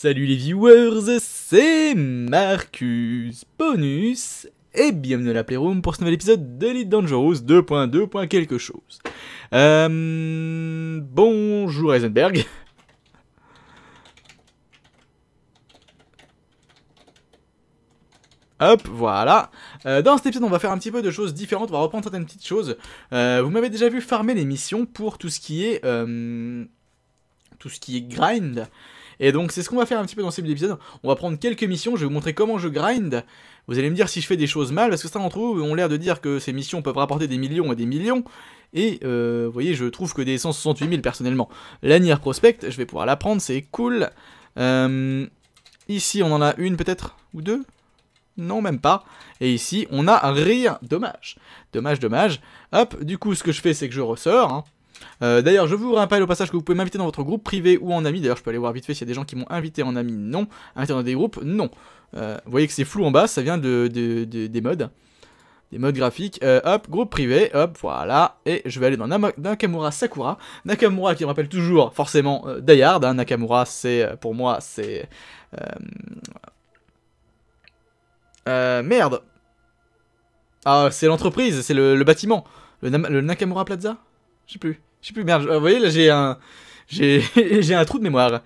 Salut les viewers, c'est Marcus Bonus et bienvenue dans la Playroom pour ce nouvel épisode d'Elite Dangerous 2.2. quelque chose. Euh, bonjour Heisenberg. Hop, voilà. Euh, dans cet épisode, on va faire un petit peu de choses différentes, on va reprendre certaines petites choses. Euh, vous m'avez déjà vu farmer les missions pour tout ce qui est... tout ce qui est grind. Et donc c'est ce qu'on va faire un petit peu dans ces épisode. On va prendre quelques missions, je vais vous montrer comment je grind. Vous allez me dire si je fais des choses mal, parce que certains d'entre vous ont l'air de dire que ces missions peuvent rapporter des millions et des millions. Et euh, vous voyez, je trouve que des 168 000 personnellement. Lanière Prospect, je vais pouvoir la prendre, c'est cool. Euh, ici on en a une peut-être, ou deux non, même pas. Et ici, on a rien. Dommage. Dommage, dommage. Hop, du coup, ce que je fais, c'est que je ressors. Hein. Euh, d'ailleurs, je vous rappelle au passage que vous pouvez m'inviter dans votre groupe privé ou en ami. D'ailleurs, je peux aller voir vite fait s'il y a des gens qui m'ont invité en ami. Non. Invité dans des groupes, non. Euh, vous voyez que c'est flou en bas, ça vient de, des modes. Des modes graphiques. Euh, hop, groupe privé, hop, voilà. Et je vais aller dans Nakamura Sakura. Nakamura qui me rappelle toujours forcément Dayard. Hein. Nakamura, c'est pour moi, c'est... merde Ah, c'est l'entreprise, c'est le, bâtiment. Le, le Nakamura Plaza je sais plus. Je sais plus, merde. Euh, vous voyez, là, j'ai un. J'ai un trou de mémoire.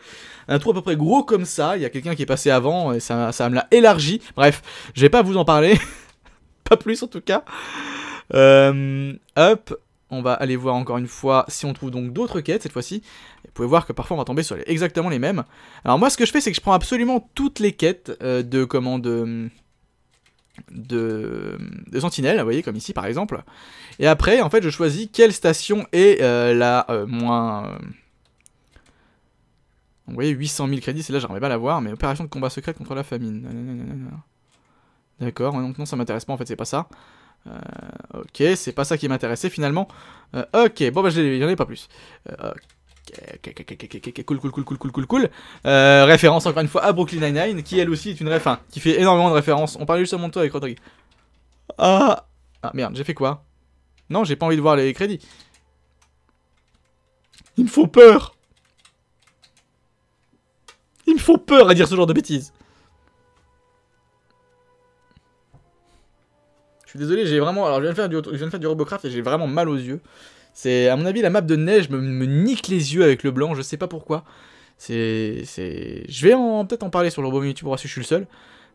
Un trou à peu près gros comme ça. Il y a quelqu'un qui est passé avant et ça, me l'a élargi. Bref, je vais pas vous en parler. pas plus en tout cas. Euh, hop. On va aller voir encore une fois si on trouve donc d'autres quêtes cette fois-ci. Vous pouvez voir que parfois on va tomber sur exactement les mêmes. Alors moi ce que je fais c'est que je prends absolument toutes les quêtes euh, de comment de, de sentinelle, vous voyez, comme ici par exemple. Et après, en fait, je choisis quelle station est euh, la euh, moins... Euh, vous voyez, 800 000 crédits, c'est là, j'arrivais pas à la voir, mais opération de combat secret contre la famine. D'accord, donc non, ça m'intéresse pas, en fait, c'est pas ça. ok, c'est pas ça qui m'intéressait finalement. ok, bon, bah, j'en ai, pas plus. Cool, cool, cool, cool, cool, cool, cool. Euh, référence encore une fois à Brooklyn Nine-Nine, qui elle aussi est une référence, qui fait énormément de références. On parlait justement de toi avec Rodrigue. Ah, ah, merde, j'ai fait quoi Non, j'ai pas envie de voir les crédits. Il me faut peur. Il me faut peur à dire ce genre de bêtises. Je suis désolé, j'ai vraiment. Alors, du, je viens de faire du Robocraft et j'ai vraiment mal aux yeux. C'est, à mon avis, la map de neige me, nique les yeux avec le blanc, je sais pas pourquoi. C'est, c'est... Je vais peut-être en parler sur le robot YouTube si je suis le seul,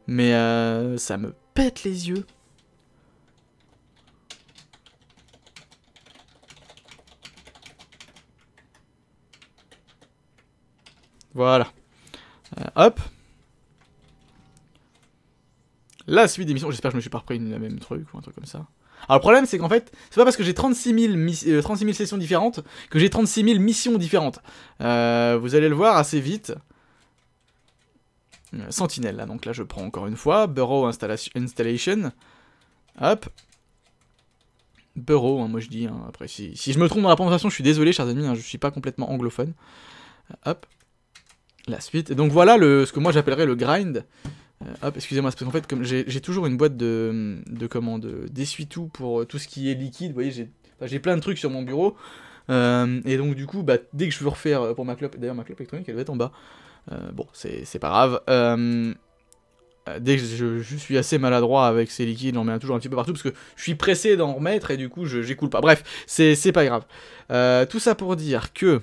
mais euh, ça me pète les yeux. Voilà. Euh, hop. La suite d'émission, j'espère que je me suis pas repris le même truc ou un truc comme ça. Alors le problème c'est qu'en fait, c'est pas parce que j'ai 36, 000 euh, sessions différentes que j'ai 36 000 missions différentes. Euh, vous allez le voir assez vite. Euh, Sentinelle, là, donc là je prends encore une fois. bureau installation, installation. Hop. bureau. Hein, moi je dis. Hein, après, si, je me trompe dans la présentation, je suis désolé, chers amis, Je hein, je suis pas complètement anglophone. Hop. La suite. Et donc voilà le, ce que moi j'appellerais le grind. Euh, hop, excusez-moi, parce qu'en fait, j'ai toujours une boîte de, de euh, d'essuie-tout pour euh, tout ce qui est liquide. Vous voyez, j'ai plein de trucs sur mon bureau. et donc, du coup, bah, dès que je veux refaire pour ma clope, d'ailleurs, ma clope électronique, elle va être en bas. bon, c'est pas grave. dès que je, suis assez maladroit avec ces liquides, j'en mets toujours un petit peu partout parce que je suis pressé d'en remettre et du coup, j'écoule pas. Bref, c'est pas grave. tout ça pour dire que.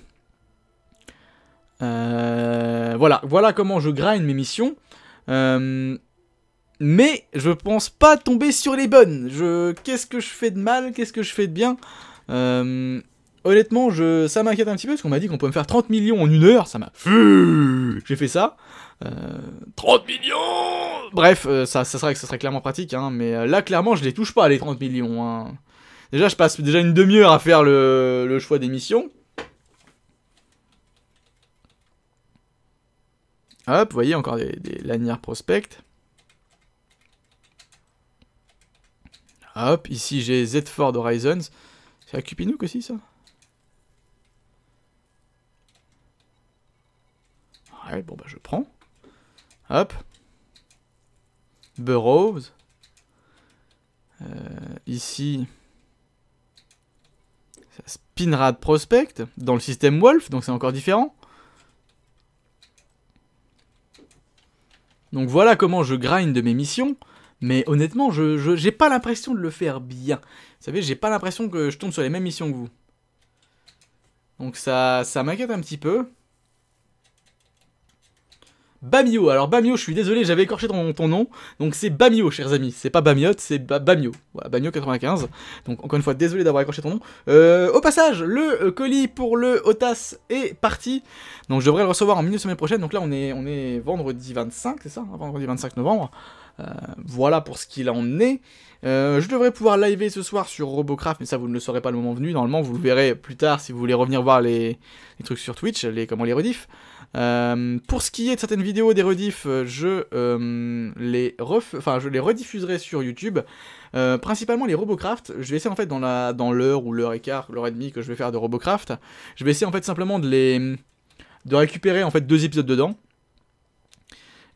voilà, voilà comment je grind mes missions. Euh, mais je pense pas tomber sur les bonnes. Je, qu'est-ce que je fais de mal, qu'est-ce que je fais de bien euh, Honnêtement, je, ça m'inquiète un petit peu parce qu'on m'a dit qu'on peut me faire 30 millions en une heure. Ça m'a. J'ai fait ça. 30 euh, millions Bref, ça, ça, serait, ça serait clairement pratique, hein, mais là, clairement, je les touche pas, les 30 millions. Hein. Déjà, je passe déjà une demi-heure à faire le, le choix des missions. Hop, vous voyez encore des, lanières prospect. Hop, ici j'ai z Horizons. C'est à Cupinook aussi ça Ouais, bon bah je prends. Hop. Burrows. Euh, ici, Spinrad Prospect, dans le système Wolf, donc c'est encore différent. Donc voilà comment je grind mes missions. Mais honnêtement, je j'ai pas l'impression de le faire bien. Vous savez, j'ai pas l'impression que je tombe sur les mêmes missions que vous. Donc ça, ça m'inquiète un petit peu. Bamio. Alors Bamio, je suis désolé, j'avais écorché ton, nom. Donc c'est Bamio, chers amis. C'est pas Bamiote, c'est ba Bamio. Bamio 95. Donc encore une fois, désolé d'avoir écorché ton nom. Euh, au passage, le euh, colis pour le Otas est parti. Donc je devrais le recevoir en milieu de semaine prochaine. Donc là, on est, on est vendredi 25, c'est ça hein, Vendredi 25 novembre. Euh, voilà pour ce qu'il en est. je devrais pouvoir live ce soir sur Robocraft, mais ça vous ne le saurez pas le moment venu. Normalement, vous le verrez plus tard si vous voulez revenir voir les, trucs sur Twitch, les, comment les rediff', euh, pour ce qui est de certaines vidéos des rediffs, euh, je, euh, les, je les rediffuserai sur YouTube. principalement les Robocraft, je vais essayer en fait dans l'heure dans ou l'heure et quart, l'heure et demie que je vais faire de Robocraft, je vais essayer en fait simplement de les de récupérer en fait deux épisodes dedans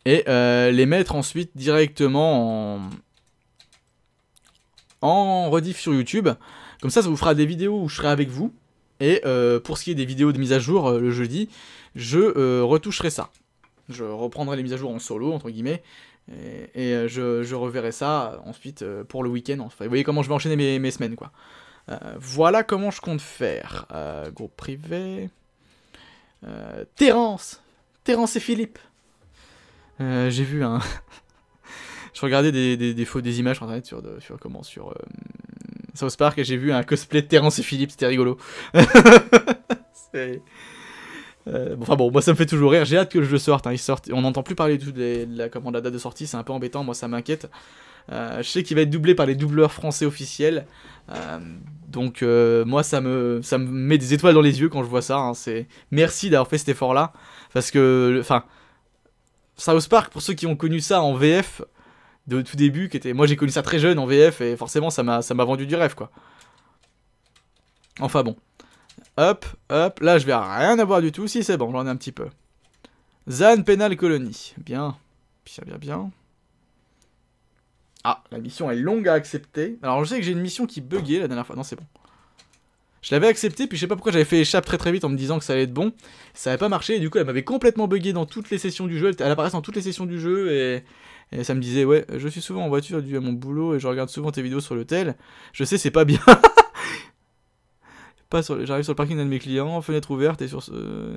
et les mettre ensuite directement en en rediff sur YouTube. Comme ça, ça vous fera des vidéos où je serai avec vous. Et pour ce qui est des vidéos de mise à jour le jeudi, je euh, retoucherai ça. Je reprendrai les mises à jour en solo, entre guillemets, et, euh, je, reverrai ça euh, ensuite pour le week-end. vous voyez comment je vais enchaîner mes, semaines, quoi. voilà comment je compte faire. groupe privé. Terence Terence et Philippe j'ai vu un. je regardais des, des, des, images sur internet sur, comment sur South Park et j'ai vu un cosplay de Terence et Philippe, c'était rigolo. c'est. Euh, enfin bon, moi ça me fait toujours rire. J'ai hâte que je jeu sorte. Hein. On n'entend plus parler du tout de la, commande la date de sortie, c'est un peu embêtant. Moi ça m'inquiète. Euh, je sais qu'il va être doublé par les doubleurs français officiels. Euh, donc moi ça me, ça me met des étoiles dans les yeux quand je vois ça. Hein. C'est merci d'avoir fait cet effort là, parce que enfin South Park pour ceux qui ont connu ça en VF de tout début, qui était moi j'ai connu ça très jeune en VF et forcément ça ça m'a vendu du rêve quoi. Enfin bon. Hop, hop, là je vais rien avoir du tout. Si c'est bon, j'en ai un petit peu. Zan Penal Colony. Bien, bien, bien, bien. Ah, la mission est longue à accepter. Alors je sais que j'ai une mission qui buguait la dernière fois. Non, c'est bon. Je l'avais acceptée, puis je sais pas pourquoi j'avais fait échappe très très vite en me disant que ça allait être bon. Ça avait pas marché, et du coup elle m'avait complètement bugué dans toutes les sessions du jeu. Elle apparaissait dans toutes les sessions du jeu, et, ça me disait, ouais, je suis souvent en voiture dû à mon boulot, et je regarde souvent tes vidéos sur l'hôtel. Je sais, c'est pas bien. j'arrive sur le parking d'un de mes clients, fenêtre ouverte, et sur ce, euh,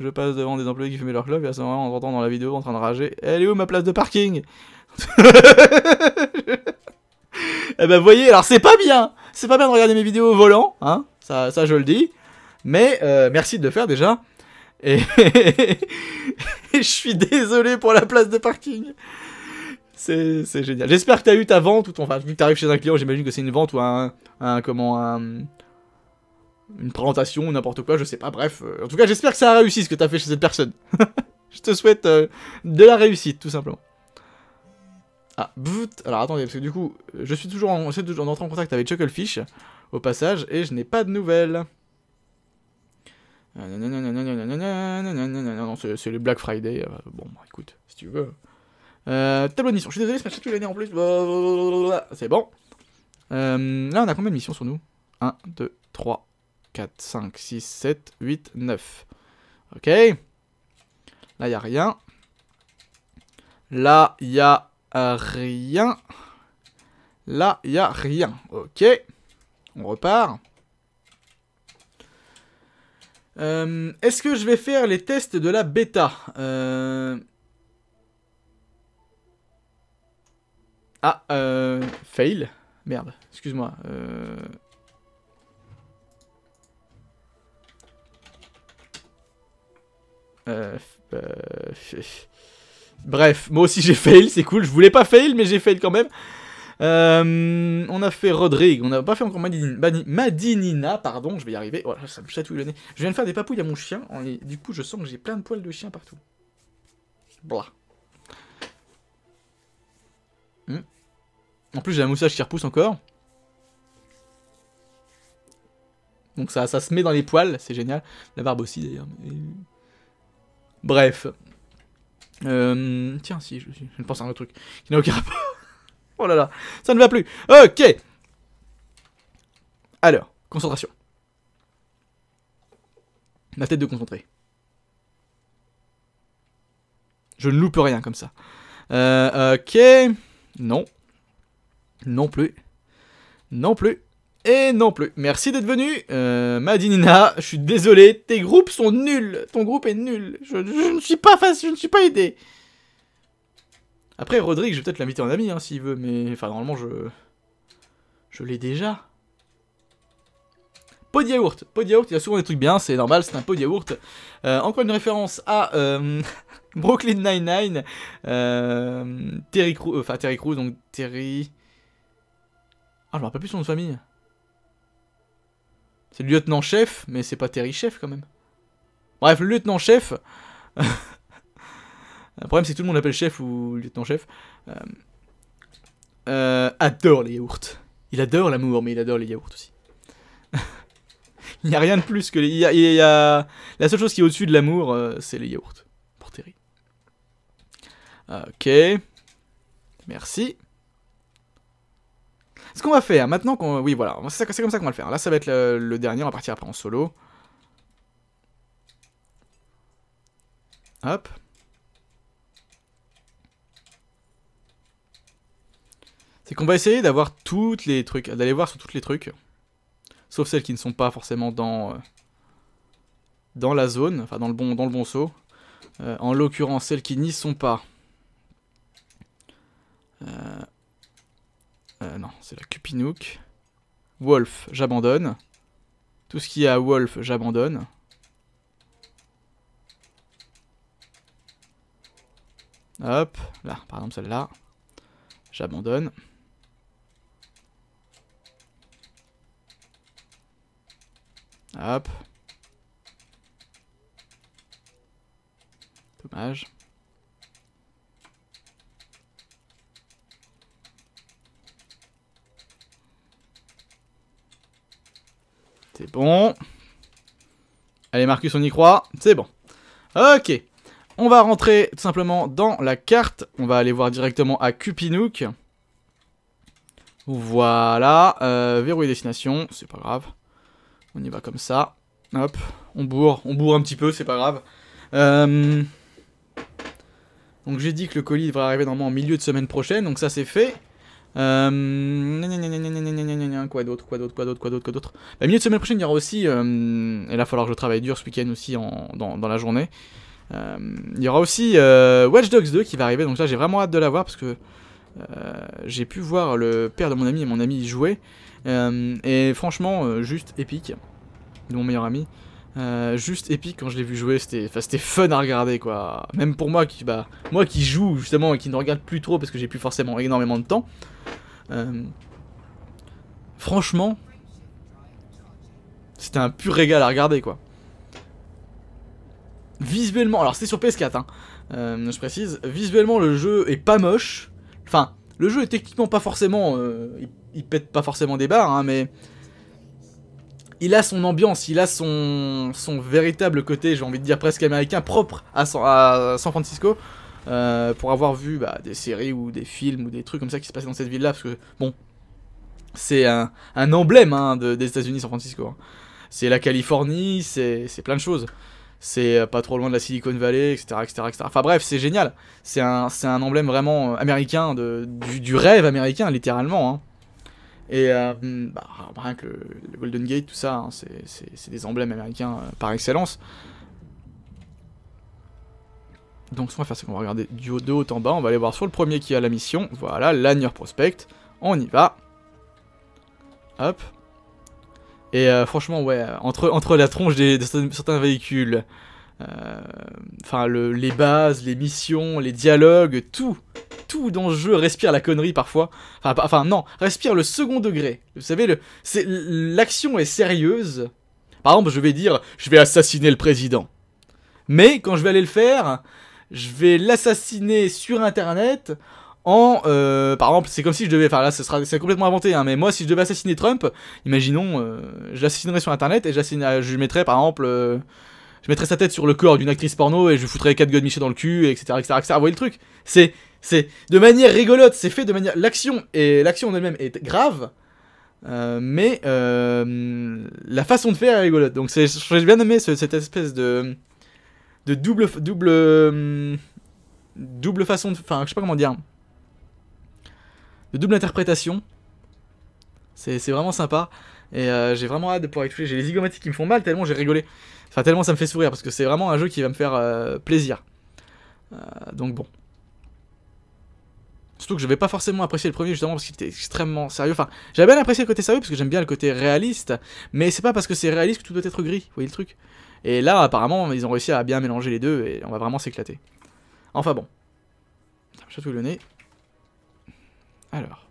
je passe devant des employés qui fumaient leur club, et à ce moment, on entend dans la vidéo, en train de rager, elle est où ma place de parking Eh ben, voyez, alors c'est pas bien C'est pas bien de regarder mes vidéos au volant, hein, ça, je le dis, mais euh, merci de le faire déjà. Et je suis désolé pour la place de parking. C'est génial. J'espère que tu as eu ta vente ou ton. Enfin, vu que t'arrives chez un client, j'imagine que c'est une vente ou un. un comment un, une présentation, ou n'importe quoi, je sais pas, bref. Euh, en tout cas, j'espère que ça a réussi ce que t'as fait chez cette personne. je te souhaite euh, de la réussite, tout simplement. Ah, alors attendez, parce que du coup, je suis toujours en, en en contact avec Chucklefish, au passage, et je n'ai pas de nouvelles. Non, c'est le Black Friday. Bon, écoute, si tu veux. Euh, tableau de mission, je suis désolé, c'est non, l'année en plus. C'est bon. Euh, là, on a combien de missions sur nous 1, 2, 3, 4, 5, 6, 7, 8, 9. Ok Là, il n'y a rien. Là, il n'y a rien. Là, il n'y a rien. Ok. On repart. Euh, est-ce que je vais faire les tests de la bêta euh, Ah, euh... fail. Merde, excuse-moi. Euh... Euh, euh, Bref, moi aussi j'ai fail, c'est cool. Je voulais pas fail, mais j'ai fail quand même. Euh, on a fait Rodrigue, on n'a pas fait encore Madinina, Madinina, pardon, je vais y arriver. Voilà, ça me chatouille le nez. Je viens de faire des papouilles à mon chien, et du coup je sens que j'ai plein de poils de chien partout. Blah. Hmm. En plus j'ai un moustache qui repousse encore. Donc ça, ça se met dans les poils, c'est génial. La barbe aussi d'ailleurs. Bref. Euh, tiens, si, je, pense à un autre truc qui n'a aucun rapport. oh là là, ça ne va plus. Ok. Alors, concentration. Ma tête de concentré. Je ne loupe rien comme ça. Euh, ok. Non. Non plus. Non plus. Et non plus. Merci d'être venu. Euh, Madinina, je suis désolé, tes groupes sont nuls. Ton groupe est nul. Je, ne suis pas facile, je ne suis pas aidé. Après, Rodrigue, je vais peut-être l'inviter en ami, hein, s'il veut, mais... Enfin, normalement, je... Je l'ai déjà. Pot de yaourt. Pot de yaourt, il y a souvent des trucs bien, c'est normal, c'est un pot de yaourt. Euh, encore une référence à... Euh, Brooklyn Nine-Nine, euh, Terry Crew... enfin Terry Crew, donc Terry... Ah, je me rappelle plus son nom de famille. C'est le lieutenant-chef, mais c'est pas Terry-chef quand même. Bref, le lieutenant-chef... le problème, c'est que tout le monde l'appelle chef ou lieutenant-chef. Euh, euh, adore les yaourts. Il adore l'amour, mais il adore les yaourts aussi. il n'y a rien de plus que les... Il La seule chose qui est au-dessus de l'amour, euh, c'est les yaourts. Pour Terry. Ok. Merci. Ce qu'on va faire, maintenant qu'on... Oui, voilà, c'est comme ça qu'on va le faire. Là, ça va être le, dernier, on va partir après en solo. Hop. C'est qu'on va essayer d'avoir toutes les trucs, d'aller voir sur toutes les trucs. Sauf celles qui ne sont pas forcément dans... Euh, dans la zone, enfin dans le bon, dans le bon saut. Euh, en l'occurrence, celles qui n'y sont pas. Euh, euh, non, c'est la Cupinook. Wolf, j'abandonne. Tout ce qui est à Wolf, j'abandonne. Hop, là, par exemple celle-là. J'abandonne. Hop. Dommage. C'est bon. Allez, Marcus, on y croit. C'est bon. Ok. On va rentrer tout simplement dans la carte. On va aller voir directement à Cupinook. Voilà. Euh, destination. C'est pas grave. On y va comme ça. Hop. On bourre. On bourre un petit peu. C'est pas grave. Euh, donc j'ai dit que le colis devrait arriver normalement en milieu de semaine prochaine. Donc ça c'est fait. Quoi d'autre Quoi d'autre Quoi d'autre Quoi d'autre Quoi d'autre La bah, minute semaine prochaine, il y aura aussi. Euh, et là, il va falloir que je travaille dur ce week-end aussi dans, la journée. Euh, il y aura aussi euh, Watch Dogs 2 qui va arriver. Donc là, j'ai vraiment hâte de la parce que j'ai pu voir le père de mon ami et mon ami jouer. et franchement, juste épique. De mon meilleur ami. Euh, juste épique quand je l'ai vu jouer, c'était fun à regarder quoi. Même pour moi qui, bah, moi qui joue justement et qui ne regarde plus trop parce que j'ai plus forcément énormément de temps. Euh, franchement, c'était un pur régal à regarder quoi. Visuellement, alors c'est sur PS4, hein, euh, je précise, visuellement le jeu est pas moche. Enfin, le jeu est techniquement pas forcément. il, pète pas forcément des barres, hein, mais il a son ambiance, il a son, son véritable côté, j'ai envie de dire presque américain, propre à, San, Francisco. Euh, pour avoir vu bah, des séries ou des films ou des trucs comme ça qui se passaient dans cette ville-là, parce que, bon, c'est un, emblème hein, des États-Unis, San Francisco. Hein. C'est la Californie, c'est plein de choses. C'est euh, pas trop loin de la Silicon Valley, etc. etc., Enfin bref, c'est génial. C'est un, emblème vraiment euh, américain, du, rêve américain, littéralement. Hein. Et euh, bah, rien que le, Golden Gate, tout ça, hein, c'est des emblèmes américains euh, par excellence. Donc ce qu'on va faire, c'est qu'on va regarder du haut, de haut en bas, on va aller voir sur le premier qui a la mission. Voilà, Lanier Prospect. On y va. Hop. Et euh, franchement, ouais, entre, entre la tronche des, de certains véhicules, euh, enfin, les bases, les missions, les dialogues, tout tout dans ce jeu respire la connerie parfois. Enfin, non, respire le second degré. Vous savez, l'action est sérieuse. Par exemple, je vais dire, je vais assassiner le président. Mais quand je vais aller le faire, je vais l'assassiner sur Internet en... Euh, par exemple, c'est comme si je devais... Enfin là, ce sera, c'est complètement inventé, hein, mais moi, si je devais assassiner Trump, imaginons, euh, je l'assassinerais sur Internet et je lui mettrais, par exemple... Euh, je mettrais sa tête sur le corps d'une actrice porno et je foutrais 4 Michel dans le cul, etc., etc., etc. Vous voyez le truc C'est, c'est de manière rigolote, c'est fait de manière, l'action et l'action en elle-même est grave, euh, mais euh, la façon de faire est rigolote. Donc c'est, j'ai bien aimé cette espèce de de double double hum, double façon de, enfin je sais pas comment dire, de double interprétation. C'est, c'est vraiment sympa. Et euh, j'ai vraiment hâte de pouvoir y toucher. J'ai les zygomatiques qui me font mal tellement j'ai rigolé. Enfin, tellement ça me fait sourire parce que c'est vraiment un jeu qui va me faire euh, plaisir. Euh, donc bon. Surtout que je vais pas forcément apprécier le premier justement parce qu'il était extrêmement sérieux. Enfin, j'avais bien apprécié le côté sérieux parce que j'aime bien le côté réaliste. Mais c'est pas parce que c'est réaliste que tout doit être gris. Vous voyez le truc Et là, apparemment, ils ont réussi à bien mélanger les deux et on va vraiment s'éclater. Enfin bon. Chatouille le nez. Alors.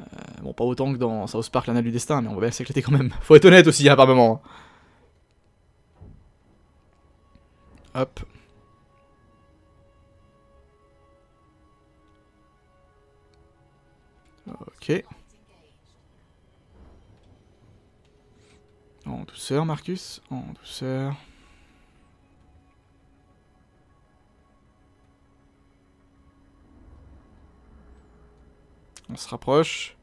Euh, bon, pas autant que dans South Park, l'analyse du destin, mais on va bien s'éclater quand même. Faut être honnête aussi, apparemment. moment. Hop. Ok. En douceur, Marcus. En douceur. On se rapproche.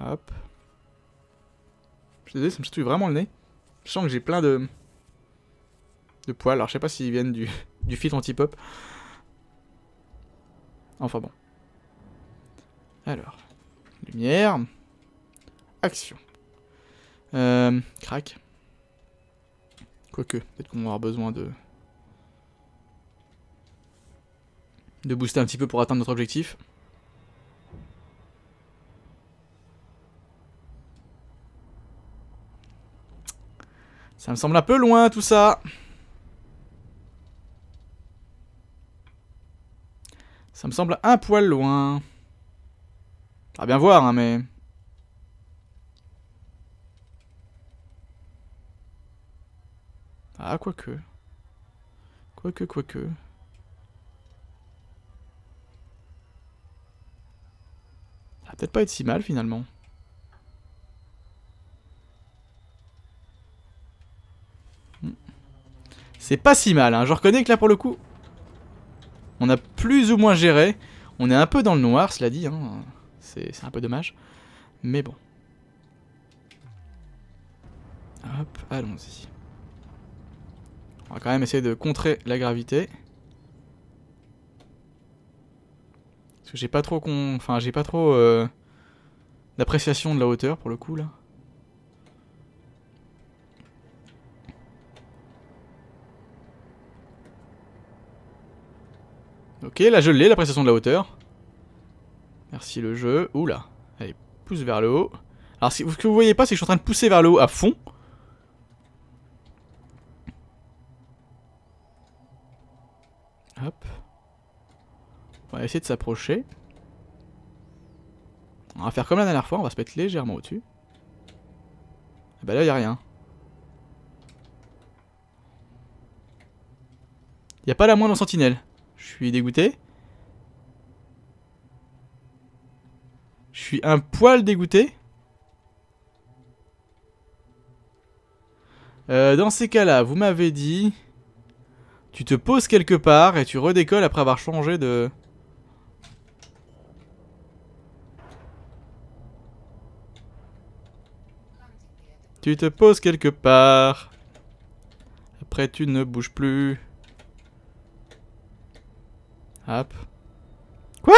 Hop. Je suis désolé, ça me chatouille vraiment le nez. Je sens que j'ai plein de... de poils. Alors je sais pas s'ils viennent du, du filtre anti-pop. Enfin bon. Alors. Lumière. Action. Euh, crac. Quoique, peut-être qu'on aura besoin de de booster un petit peu pour atteindre notre objectif. Ça me semble un peu loin tout ça. Ça me semble un poil loin. À bien voir, hein, mais... Ah, quoique. Quoique, quoique. va ah, peut-être pas être si mal finalement. Hmm. C'est pas si mal, hein. je reconnais que là pour le coup, on a plus ou moins géré. On est un peu dans le noir, cela dit, hein. c'est un peu dommage. Mais bon. Hop, allons-y. On va quand même essayer de contrer la gravité. j'ai pas trop Enfin, j'ai pas trop euh, d'appréciation de la hauteur pour le coup là. Ok, là je l'ai, l'appréciation de la hauteur. Merci le jeu. Oula, allez, pousse vers le haut. Alors ce que vous voyez pas, c'est que je suis en train de pousser vers le haut à fond. Hop. On va essayer de s'approcher. On va faire comme la dernière fois, on va se mettre légèrement au-dessus. Et eh bah ben là, il a rien. Il a pas la moindre sentinelle. Je suis dégoûté. Je suis un poil dégoûté. Euh, dans ces cas-là, vous m'avez dit... Tu te poses quelque part et tu redécolles après avoir changé de... Tu te poses quelque part. Après, tu ne bouges plus. Hop. Quoi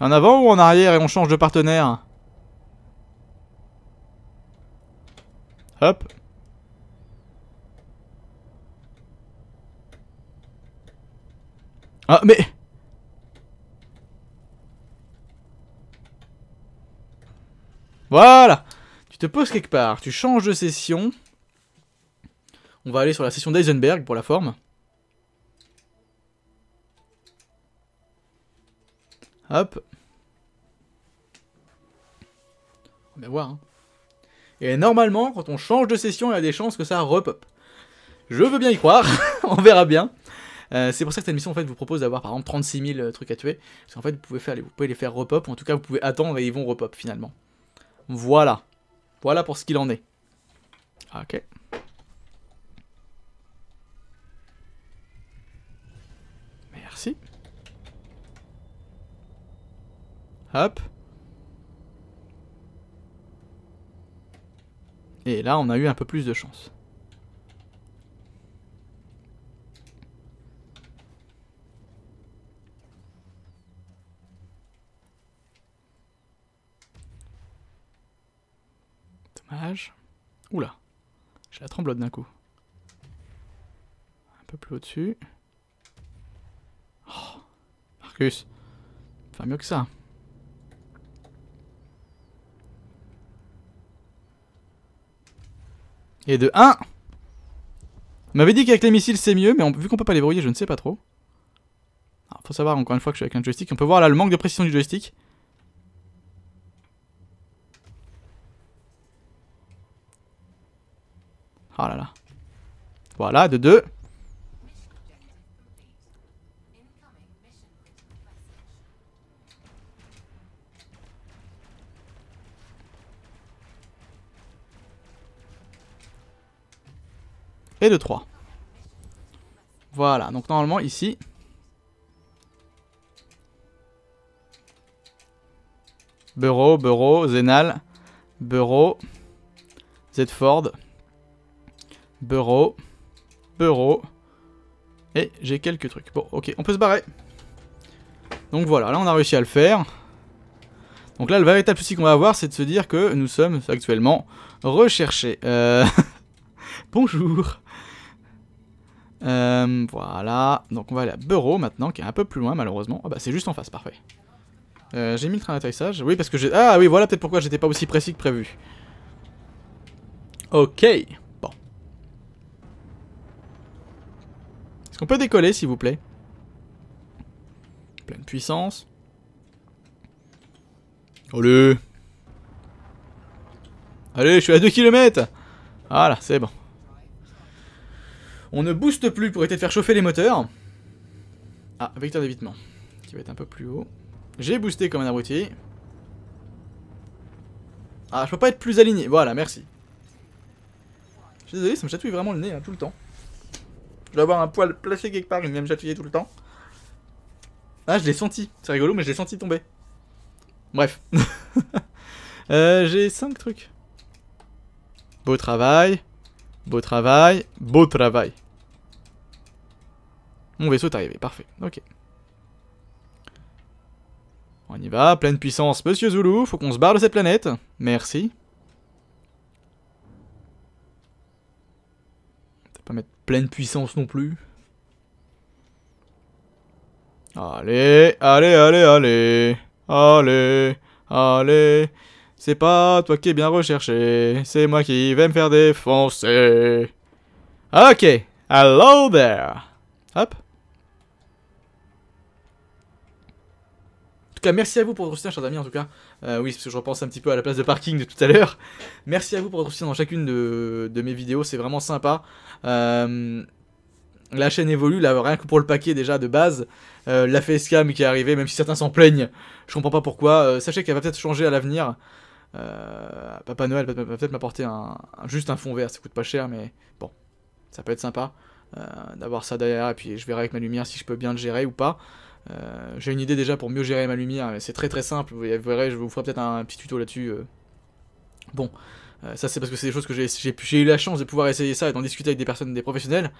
En avant ou en arrière et on change de partenaire Hop. Ah, mais... Voilà Tu te poses quelque part, tu changes de session. On va aller sur la session d'Eisenberg pour la forme. Hop. On va voir. Hein. Et normalement, quand on change de session, il y a des chances que ça repop. Je veux bien y croire, on verra bien. Euh, c'est pour ça que cette mission en fait vous propose d'avoir par exemple 36 000 euh, trucs à tuer. Parce qu'en fait vous pouvez, faire, vous pouvez les faire repop, ou en tout cas vous pouvez attendre et ils vont repop finalement. Voilà. Voilà pour ce qu'il en est. Ah, ok. Merci. Hop. Et là, on a eu un peu plus de chance. Oula, je la tremblote d'un coup. Un peu plus au-dessus. Oh, Marcus, Enfin mieux que ça. Et de 1 On m'avait dit qu'avec les missiles c'est mieux, mais vu qu'on peut pas les brouiller, je ne sais pas trop. faut savoir encore une fois que je suis avec un joystick. On peut voir là le manque de précision du joystick. Oh là Voilà, de deux. Et de trois. Voilà, donc normalement ici, Bureau, Bureau, Zenal, Bureau, Zedford, Bureau. Bureau. Et j'ai quelques trucs. Bon, ok, on peut se barrer. Donc voilà, là on a réussi à le faire. Donc là, le véritable souci qu'on va avoir, c'est de se dire que nous sommes actuellement recherchés. Euh, bonjour euh, Voilà, donc on va aller à Bureau maintenant, qui est un peu plus loin malheureusement. Ah bah c'est juste en face, parfait. Euh, j'ai mis le train d'atterrissage, oui parce que j'ai... Ah oui, voilà peut-être pourquoi j'étais pas aussi précis que prévu. Ok On peut décoller, s'il vous plaît Pleine puissance. Allez Allez, je suis à 2 km Voilà, c'est bon. On ne booste plus pour éviter de faire chauffer les moteurs. Ah, vecteur d'évitement. Qui va être un peu plus haut. J'ai boosté comme un abruti. Ah, je peux pas être plus aligné. Voilà, merci. Je suis désolé, ça me chatouille vraiment le nez, hein, tout le temps. Je dois avoir un poil placé quelque part, il vient me chatouiller tout le temps. Ah, je l'ai senti. C'est rigolo, mais je l'ai senti tomber. Bref. Euh, j'ai 5 trucs. Beau travail. Beau travail. Beau travail. Mon vaisseau est arrivé. Parfait. Ok. On y va. Pleine puissance, monsieur Zulu. Faut qu'on se barre de cette planète. Merci. Pas mettre pleine puissance non plus. Allez, allez, allez, allez. Allez, allez. C'est pas toi qui es bien recherché. C'est moi qui vais me faire défoncer. Ok. Hello there. Hop. En tout cas, merci à vous pour votre soutien, chers amis, en tout cas. Euh, oui, parce que je repense un petit peu à la place de parking de tout à l'heure. Merci à vous pour votre soutien dans chacune de, mes vidéos, c'est vraiment sympa. Euh, la chaîne évolue, rien que pour le paquet déjà de base. Euh, la facecam qui est arrivée, même si certains s'en plaignent, je comprends pas pourquoi. sachez qu'elle va peut-être changer à l'avenir. Papa Noël va peut-être m'apporter un, juste un fond vert, ça coûte pas cher, mais bon, ça peut être sympa d'avoir ça derrière. Et puis je verrai avec ma lumière si je peux bien le gérer ou pas. Euh, j'ai une idée déjà pour mieux gérer ma lumière, c'est très très simple, vous verrez, je vous ferai peut-être un, petit tuto là-dessus. Euh. Bon, euh, ça c'est parce que c'est des choses que j'ai eu la chance de pouvoir essayer ça et d'en discuter avec des personnes, des professionnels,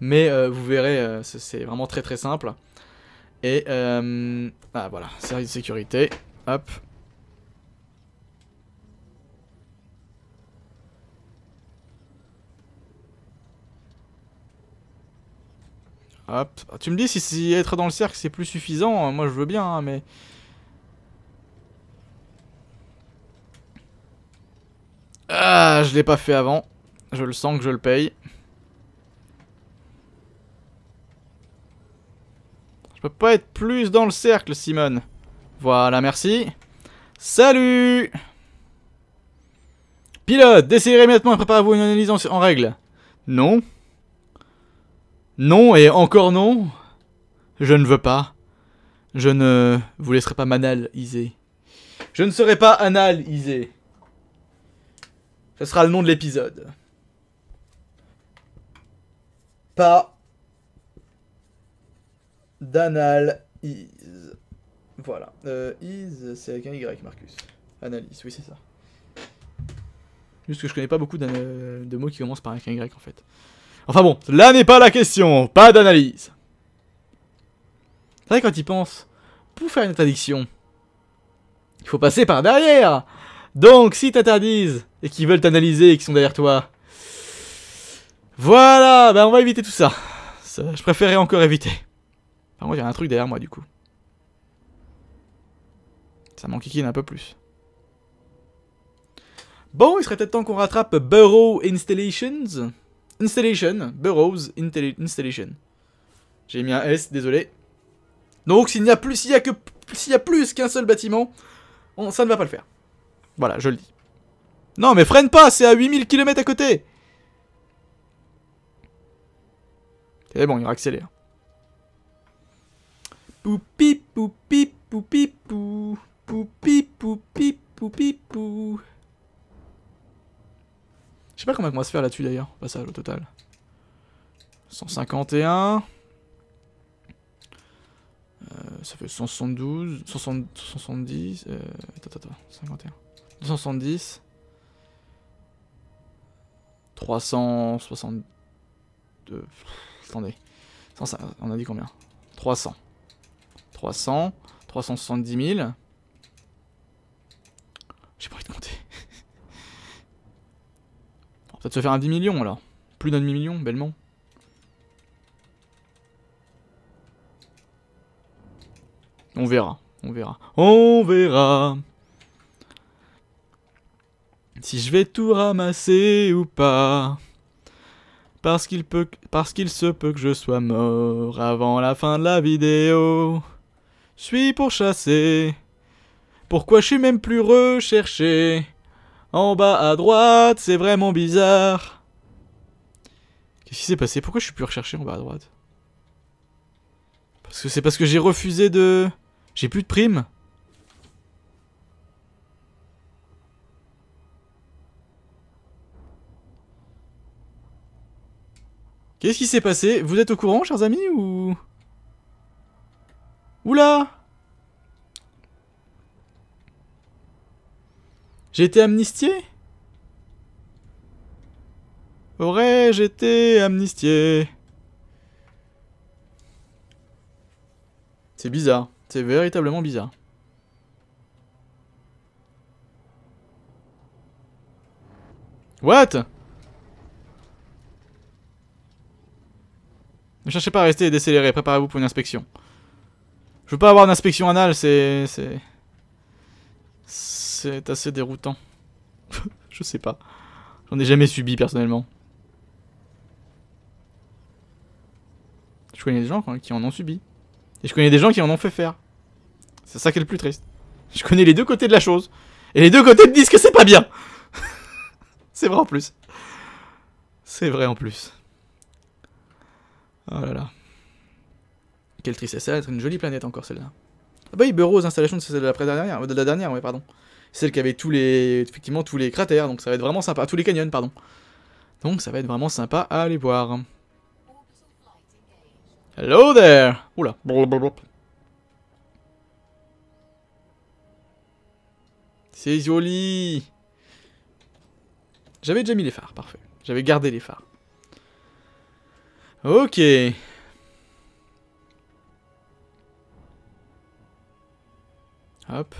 mais vous verrez, c'est vraiment très très simple. Et, ah voilà, service de sécurité, hop, Hop. Ah, tu me dis si, être dans le cercle c'est plus suffisant, hein, moi je veux bien, hein, mais... Ah, je l'ai pas fait avant. Je le sens que je le paye. Je peux pas être plus dans le cercle, Simone. Voilà, merci. Salut Pilote, décélérez immédiatement et préparez-vous une analyse en règle. Non non et encore non. Je ne veux pas. Je ne vous laisserai pas m'analyser. Je ne serai pas analysé. Ce sera le nom de l'épisode. Pas d'analyse. Voilà. Euh, is, c'est avec un Y, Marcus. Analyse, oui, c'est ça. Juste que je connais pas beaucoup de mots qui commencent par un Y en fait. Enfin bon, là n'est pas la question, pas d'analyse. C'est vrai quand ils pensent, pour faire une interdiction, il faut passer par derrière. Donc si t'interdisent et qu'ils veulent t'analyser et qu'ils sont derrière toi, voilà, ben on va éviter tout ça. je préférais encore éviter. Par contre, j'ai un truc derrière moi du coup. Ça m'enquiquine un peu plus. Bon, il serait peut-être temps qu'on rattrape Burrow Installations. Installation, Burrows Installation. J'ai mis un S, désolé. Donc s'il n'y a plus, s'il y a que, s'il y a plus qu'un seul bâtiment, ça ne va pas le faire. Voilà, je le dis. Non mais freine pas, c'est à 8000 km à côté C'est bon, il accélère. Hein. Poupi poupi poupi pou. Poupi poupi poupi sais pas combien on va se faire là-dessus d'ailleurs, pas passage, au total. 151. Euh, ça fait 172, 170, 70 51, 270, 362, attendez, on a dit combien 300, 300, 370 000, j'ai pas Ça te fait faire un 10 millions là. Plus d'un demi-million, bellement. On verra, on verra. On verra si je vais tout ramasser ou pas. Parce qu'il peut, parce qu'il se peut que je sois mort avant la fin de la vidéo. Je suis chasser. Pourquoi je suis même plus recherché en bas à droite, c'est vraiment bizarre. Qu'est-ce qui s'est passé Pourquoi je suis plus recherché en bas à droite Parce que c'est parce que j'ai refusé de... J'ai plus de primes Qu'est-ce qui s'est passé Vous êtes au courant, chers amis, ou... Oula J'ai été amnistié Aurais-je été amnistié C'est bizarre. C'est véritablement bizarre. What Ne cherchez pas à rester et décélérer. préparez-vous pour une inspection. Je veux pas avoir d'inspection anale, c'est... C'est... C'est assez déroutant. je sais pas. J'en ai jamais subi personnellement. Je connais des gens qui en ont subi. Et je connais des gens qui en ont fait faire. C'est ça qui est le plus triste. Je connais les deux côtés de la chose. Et les deux côtés disent que c'est pas bien. c'est vrai en plus. C'est vrai en plus. Oh là là. Quelle tristesse, ça va être une jolie planète encore celle-là. Ah bah il Bureau aux installations de, celle de la dernière, euh, de la dernière, pardon celle qui avait tous les, effectivement, tous les cratères, donc ça va être vraiment sympa, tous les canyons, pardon. Donc ça va être vraiment sympa à aller voir. Hello there Oula, C'est joli J'avais déjà mis les phares, parfait. J'avais gardé les phares. Ok. Hop.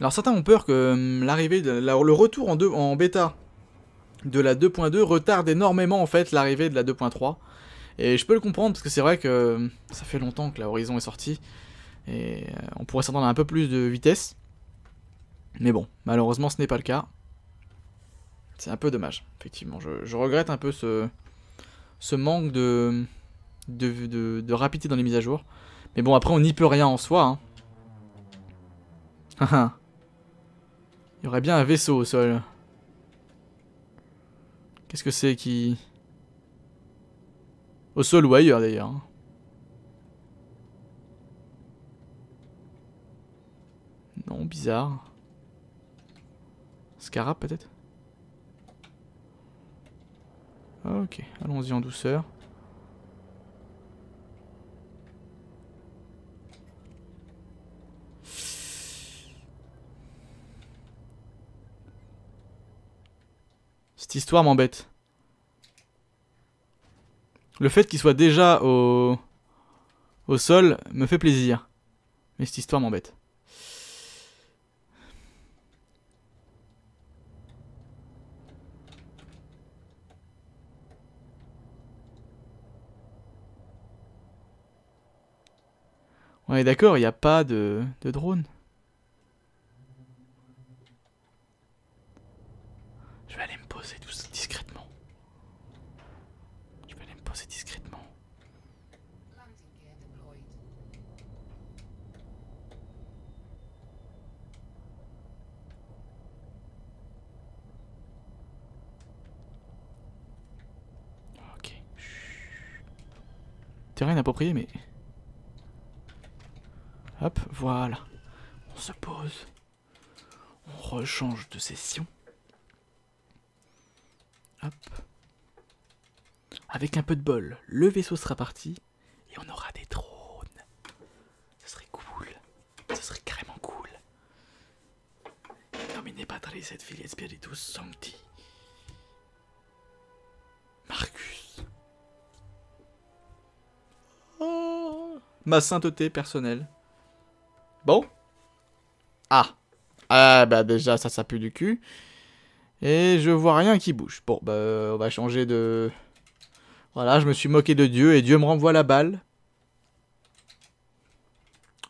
Alors certains ont peur que hum, l'arrivée, le retour en, en bêta de la 2.2 retarde énormément en fait l'arrivée de la 2.3. Et je peux le comprendre parce que c'est vrai que hum, ça fait longtemps que la Horizon est sortie et euh, on pourrait s'attendre à un peu plus de vitesse. Mais bon, malheureusement ce n'est pas le cas. C'est un peu dommage, effectivement. Je, regrette un peu ce, ce manque de, de, rapidité dans les mises à jour. Mais bon, après on n'y peut rien en soi. Hein. Il y aurait bien un vaisseau au sol. Qu'est-ce que c'est qui... Au sol ou ailleurs d'ailleurs. Non, bizarre. Scarab peut-être Ok, allons-y en douceur. Cette histoire m'embête. Le fait qu'il soit déjà au... au sol me fait plaisir. Mais cette histoire m'embête. On est d'accord, il n'y a pas de, de drone. rien d'approprié, mais... Hop, voilà. On se pose. On rechange de session. Hop. Avec un peu de bol, le vaisseau sera parti et on aura des trônes. Ce serait cool. Ce serait carrément cool. cette fille et tout Spiritus Sancti. ma sainteté personnelle. Bon. Ah. Ah bah déjà ça ça pue du cul. Et je vois rien qui bouge. Bon bah on va changer de... Voilà, je me suis moqué de Dieu et Dieu me renvoie la balle.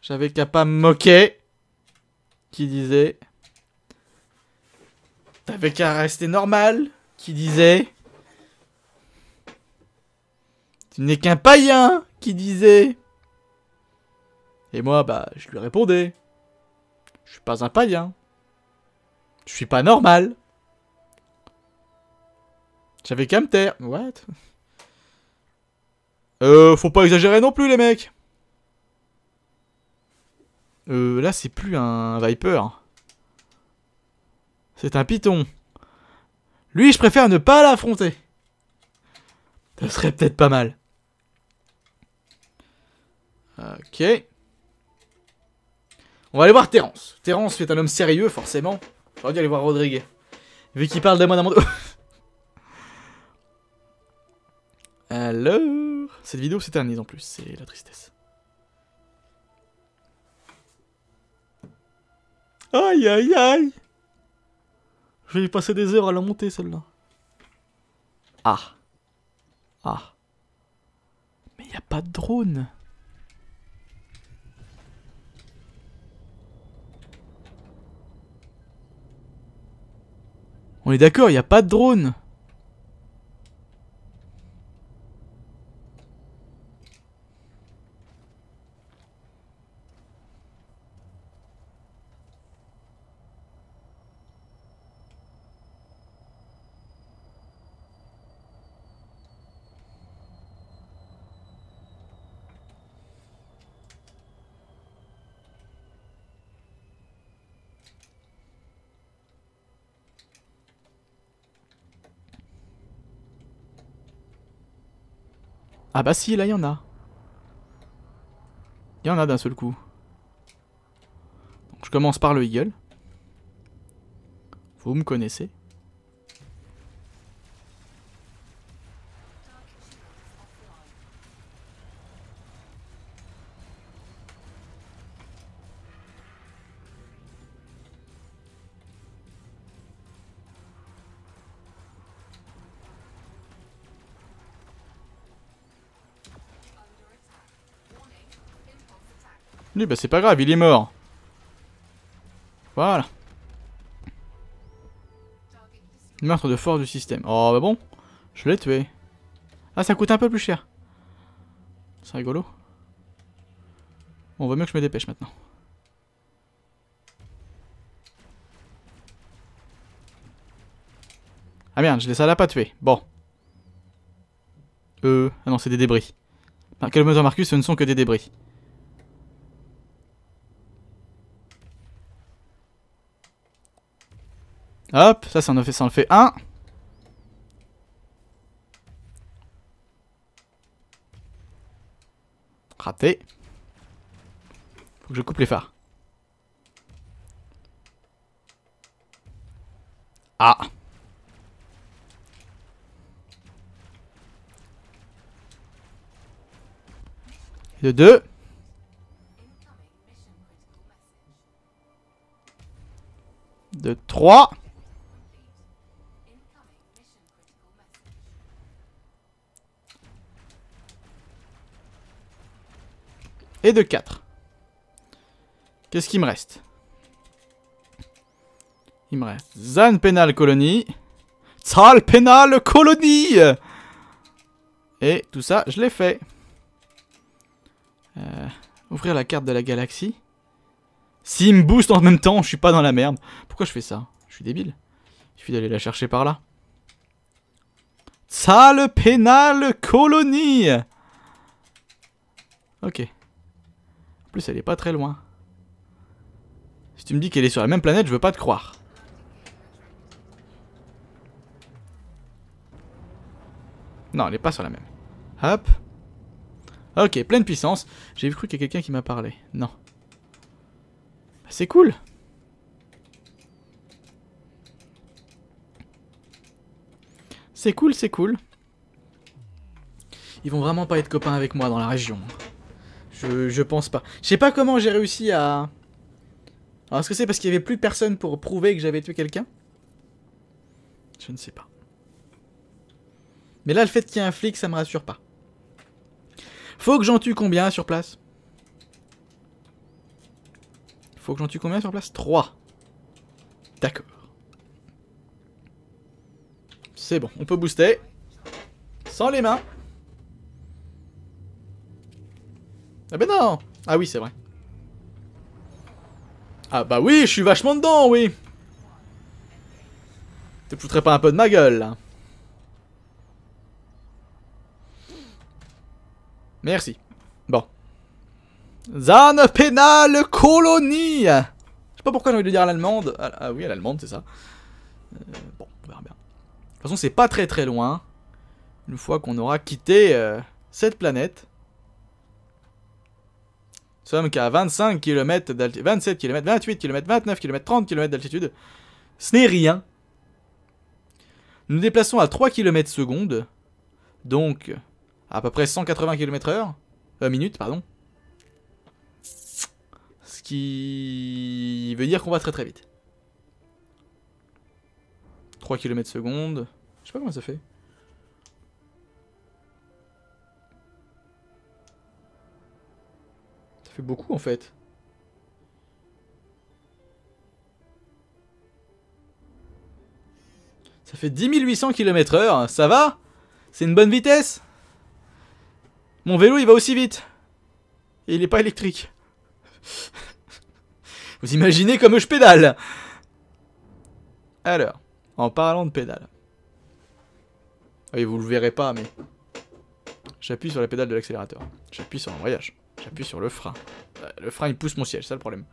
J'avais qu'à pas me moquer. Qui disait... T'avais qu'à rester normal. Qui disait... Tu n'es qu'un païen qui disait... Et moi, bah, je lui répondais. Je suis pas un païen. Je suis pas normal. J'avais qu'à me taire. What Euh, faut pas exagérer non plus, les mecs. Euh, là, c'est plus un Viper. C'est un Python. Lui, je préfère ne pas l'affronter. Ça serait peut-être pas mal. Ok. On va aller voir Terence. Terence est un homme sérieux, forcément. J'aurais dû aller voir Rodrigue. Vu qu'il parle mon d'amour... Alors... Cette vidéo s'éternise en plus, c'est la tristesse. Aïe aïe aïe Je vais passer des heures à la monter celle-là. Ah. Ah. Mais il a pas de drone On est d'accord, il n'y a pas de drone Ah bah si, là il y en a. Il y en a d'un seul coup. je commence par le eagle. Vous me connaissez. bah c'est pas grave, il est mort. Voilà. Meurtre de force du système. Oh bah bon, je l'ai tué. Ah ça coûte un peu plus cher. C'est rigolo. Bon, vaut mieux que je me dépêche maintenant. Ah merde, je l'ai ça là pas tué. Bon. Euh, ah non, c'est des débris. calme mesure, Marcus, ce ne sont que des débris. Hop, ça a fait ça le fait 1. Carte. je coupe les phares. Ah. De 2. De 3. et de 4. Qu'est-ce qu'il me reste Il me reste Zan Penal Colony, Tsal Penal Colony Et tout ça, je l'ai fait. Euh, ouvrir la carte de la galaxie. S'il me booste en même temps, je suis pas dans la merde. Pourquoi je fais ça Je suis débile. Il suffit d'aller la chercher par là. Tsal pénal COLONY Ok. En plus, elle est pas très loin. Si tu me dis qu'elle est sur la même planète, je veux pas te croire. Non, elle est pas sur la même. Hop. Ok, pleine puissance. J'ai cru qu'il y a quelqu'un qui m'a parlé. Non. Bah, c'est cool. C'est cool, c'est cool. Ils vont vraiment pas être copains avec moi dans la région. Je, pense pas. Je sais pas comment j'ai réussi à... Alors, est-ce que c'est parce qu'il y avait plus personne pour prouver que j'avais tué quelqu'un Je ne sais pas. Mais là, le fait qu'il y ait un flic, ça me rassure pas. Faut que j'en tue combien sur place Faut que j'en tue combien sur place 3. D'accord. C'est bon, on peut booster. Sans les mains. Ah ben non Ah oui, c'est vrai. Ah bah oui, je suis vachement dedans, oui Te foutrais pas un peu de ma gueule, là. Merci. Bon. Zane pénale colonie Je sais pas pourquoi j'ai envie de dire à l'allemande. Ah, ah oui, à l'allemande, c'est ça. Euh, bon, on verra bien. De toute façon, c'est pas très très loin. Une fois qu'on aura quitté euh, cette planète sommes qu'à 25 km d'altitude, 27 km, 28 km, 29 km, 30 km d'altitude. Ce n'est rien. Nous nous déplaçons à 3 km seconde, donc à peu près 180 km heure, euh, minute, pardon. Ce qui veut dire qu'on va très très vite. 3 km seconde. Je sais pas comment ça fait. beaucoup en fait. Ça fait 10 800 km heure, ça va C'est une bonne vitesse Mon vélo il va aussi vite. Et il n'est pas électrique. Vous imaginez comme je pédale Alors, en parlant de pédale. Oui, vous le verrez pas, mais... J'appuie sur la pédale de l'accélérateur. J'appuie sur l'embrayage. J'appuie sur le frein. Euh, le frein il pousse mon siège, c'est ça le problème.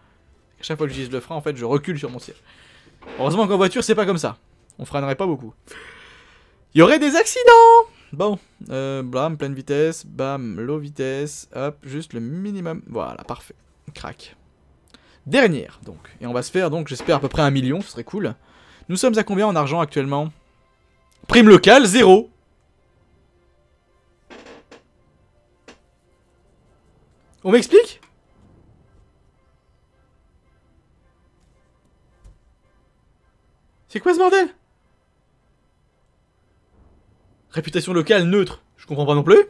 chaque fois que j'utilise le frein, en fait, je recule sur mon siège. Heureusement qu'en voiture, c'est pas comme ça. On freinerait pas beaucoup. Il y aurait des accidents Bon, euh, blam, pleine vitesse, bam, low vitesse, hop, juste le minimum. Voilà, parfait. Crac. Dernière, donc. Et on va se faire, donc, j'espère, à peu près un million, ce serait cool. Nous sommes à combien en argent actuellement Prime locale, zéro On m'explique C'est quoi ce bordel Réputation locale neutre, je comprends pas non plus.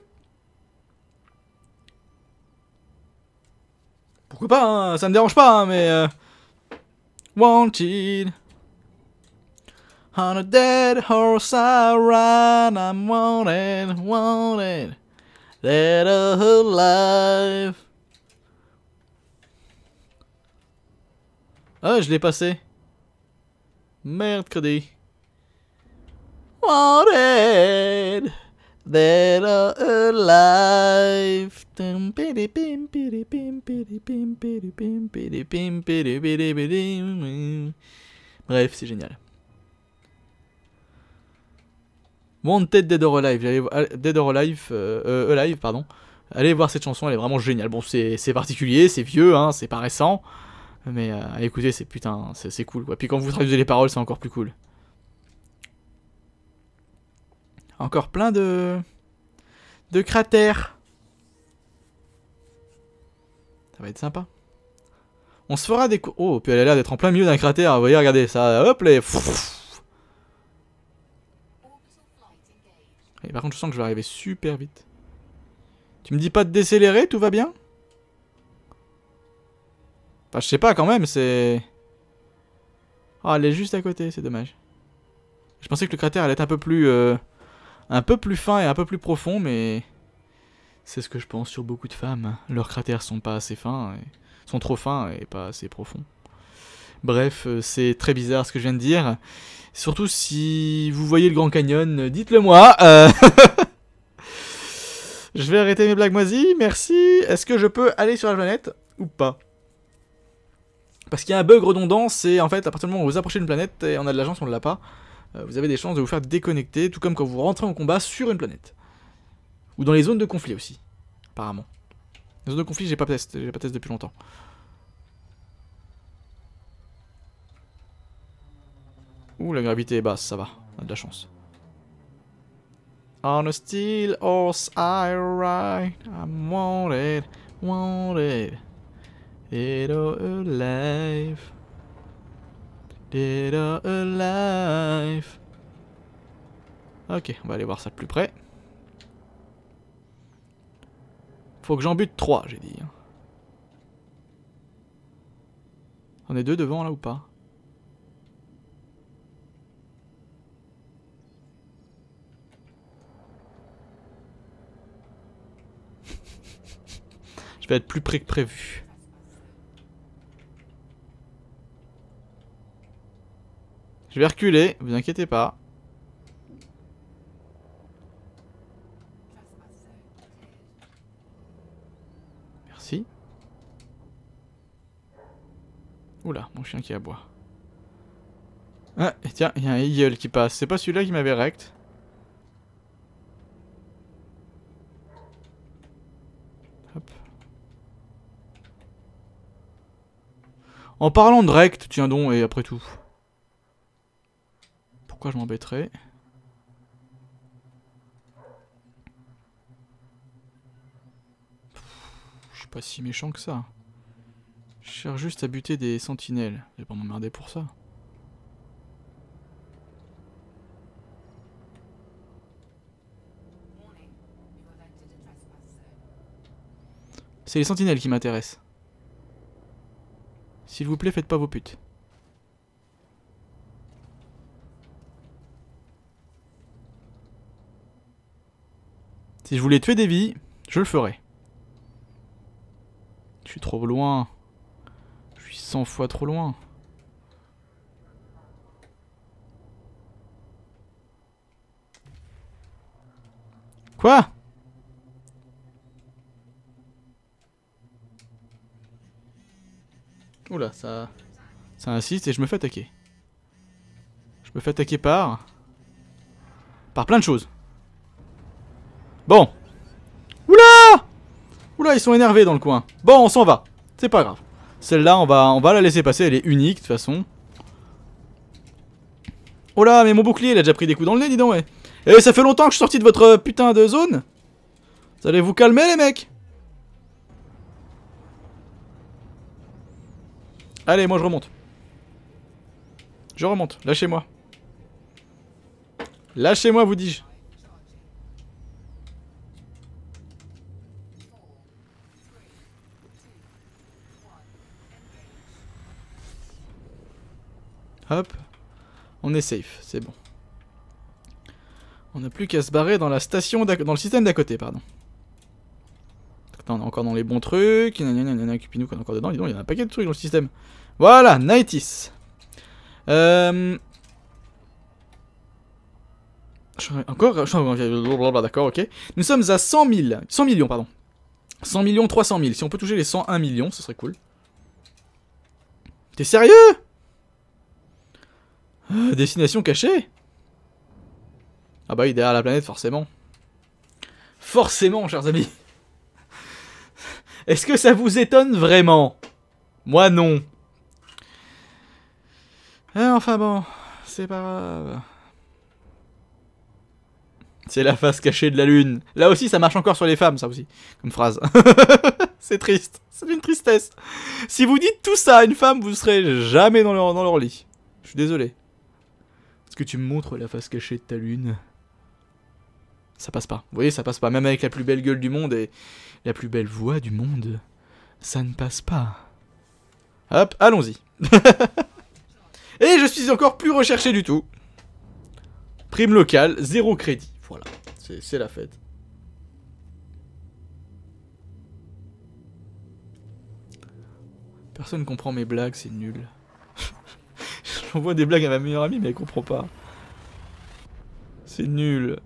Pourquoi pas, hein ça me dérange pas, hein, mais... Euh... Wanted. On a dead horse I ride, I'm wanted, wanted. Dead or alive. Ah, je l'ai passé. Merde, Wanted, dead or alive. Bref, c'est génial. Wanted Dead or Alive, euh, Dead or Alive, euh, euh, Alive, pardon. Allez voir cette chanson, elle est vraiment géniale. Bon, c'est particulier, c'est vieux, hein, c'est pas récent. Mais euh, c'est putain, c'est cool. Quoi. Puis quand vous traduisez les paroles, c'est encore plus cool. Encore plein de... de cratères. Ça va être sympa. On se fera des... Oh, puis elle a l'air d'être en plein milieu d'un cratère. Vous voyez, regardez, ça... Hop, les... Et par contre, je sens que je vais arriver super vite. Tu me dis pas de décélérer, tout va bien je sais pas quand même, c'est... Ah, oh, elle est juste à côté, c'est dommage. Je pensais que le cratère allait être un peu plus... Euh, un peu plus fin et un peu plus profond, mais... C'est ce que je pense sur beaucoup de femmes. Leurs cratères sont pas assez fins, sont trop fins et pas assez profonds. Bref, euh, c'est très bizarre ce que je viens de dire. Surtout si vous voyez le Grand Canyon, euh, dites-le moi. je vais arrêter mes blagues moisies, merci. Est-ce que je peux aller sur la planète ou pas parce qu'il y a un bug redondant, c'est en fait à partir du moment où vous approchez d'une planète et on a de la chance, on ne l'a pas, euh, vous avez des chances de vous faire déconnecter, tout comme quand vous rentrez en combat sur une planète. Ou dans les zones de conflit aussi, apparemment. Les zones de conflit, j'ai pas testé, j'ai pas testé depuis longtemps. Ouh, la gravité est basse, ça va, on a de la chance. On a steel horse I ride, I'm wanted, wanted. Dead alive. Dead alive. Ok, on va aller voir ça de plus près. Faut que j'en bute 3, j'ai dit. Hein. On est deux devant là ou pas Je vais être plus près que prévu. Je vais reculer, vous inquiétez pas. Merci. Oula, mon chien qui aboie. Ah, et tiens, il y a un eagle qui passe. C'est pas celui-là qui m'avait rect. En parlant de rect, tiens donc, et après tout pourquoi je m'embêterais. Je suis pas si méchant que ça. Je cherche juste à buter des sentinelles. Je vais pas m'emmerder pour ça. C'est les sentinelles qui m'intéressent. S'il vous plaît, faites pas vos putes. Si je voulais tuer des vies, je le ferais. Je suis trop loin. Je suis 100 fois trop loin. Quoi Oula, ça... Ça insiste et je me fais attaquer. Je me fais attaquer par... Par plein de choses. Bon. Oula Oula, ils sont énervés dans le coin. Bon, on s'en va. C'est pas grave. Celle-là, on va, on va la laisser passer. Elle est unique, de toute façon. Oula, oh mais mon bouclier, il a déjà pris des coups dans le nez, dis donc, ouais. Et eh, ça fait longtemps que je suis sorti de votre putain de zone Vous allez vous calmer, les mecs Allez, moi, je remonte. Je remonte. Lâchez-moi. Lâchez-moi, vous dis-je. Hop. On est safe, c'est bon. On n'a plus qu'à se barrer dans la station, dans le système d'à côté, pardon. on est encore dans les bons trucs. Il y en a un est encore dedans. Dis donc, il y a un paquet de trucs dans le système. Voilà, Nightis. Euh... Encore D'accord, ok. Nous sommes à 100 000. 100 millions, pardon. 100 millions, 300 000. Si on peut toucher les 101 millions, ce serait cool. T'es sérieux destination cachée Ah bah oui, derrière la planète, forcément. Forcément, chers amis. Est-ce que ça vous étonne vraiment Moi, non. Eh, enfin bon, c'est pas grave. C'est la face cachée de la lune. Là aussi, ça marche encore sur les femmes, ça aussi, comme phrase. c'est triste, c'est une tristesse. Si vous dites tout ça à une femme, vous serez jamais dans dans leur lit. Je suis désolé que tu me montres la face cachée de ta lune Ça passe pas. Vous voyez, ça passe pas. Même avec la plus belle gueule du monde et la plus belle voix du monde, ça ne passe pas. Hop, allons-y. et je suis encore plus recherché du tout. Prime locale, zéro crédit. Voilà, c'est la fête. Personne comprend mes blagues, c'est nul. J'envoie des blagues à ma meilleure amie, mais elle comprend pas. C'est nul.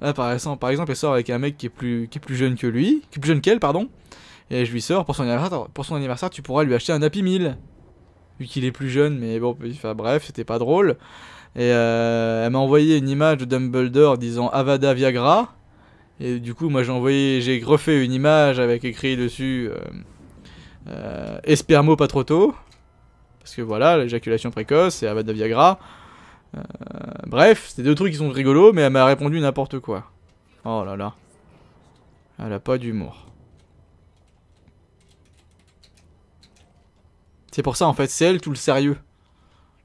Là, ah, par exemple, par exemple, elle sort avec un mec qui est plus, qui est plus jeune que lui, qui est plus jeune qu'elle, pardon. Et je lui sors, pour son anniversaire, pour son anniversaire tu pourras lui acheter un Happy Meal. Vu qu'il est plus jeune, mais bon, bref, c'était pas drôle. Et euh, elle m'a envoyé une image de Dumbledore disant Avada Viagra. Et du coup, moi j'ai envoyé, j'ai refait une image avec écrit dessus euh, euh, Espermo pas trop tôt. Parce que voilà, l'éjaculation précoce et Abadaviagra. Viagra. Euh, bref, c'est deux trucs qui sont rigolos, mais elle m'a répondu n'importe quoi. Oh là là. Elle a pas d'humour. C'est pour ça en fait, c'est elle tout le sérieux.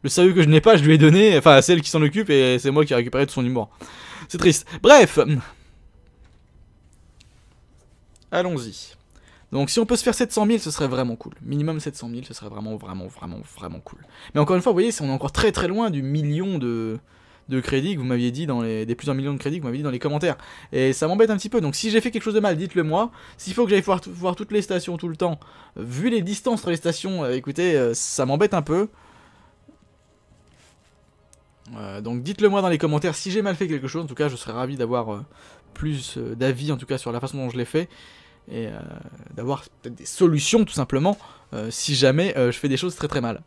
Le sérieux que je n'ai pas, je lui ai donné, enfin c'est elle qui s'en occupe et c'est moi qui ai récupéré tout son humour. C'est triste. Bref Allons-y. Donc si on peut se faire 700 000, ce serait vraiment cool. Minimum 700 000, ce serait vraiment, vraiment, vraiment, vraiment cool. Mais encore une fois, vous voyez, on est encore très très loin du million de, crédits que vous m'aviez dit dans les... des plusieurs millions de crédits que vous m'aviez dit dans les commentaires. Et ça m'embête un petit peu. Donc si j'ai fait quelque chose de mal, dites-le moi. S'il faut que j'aille voir, toutes les stations tout le temps, vu les distances entre les stations, euh, écoutez, euh, ça m'embête un peu. Euh, donc dites-le moi dans les commentaires si j'ai mal fait quelque chose. En tout cas, je serais ravi d'avoir plus d'avis, en tout cas, sur la façon dont je l'ai fait et euh, d'avoir peut-être des solutions tout simplement euh, si jamais euh, je fais des choses très très mal.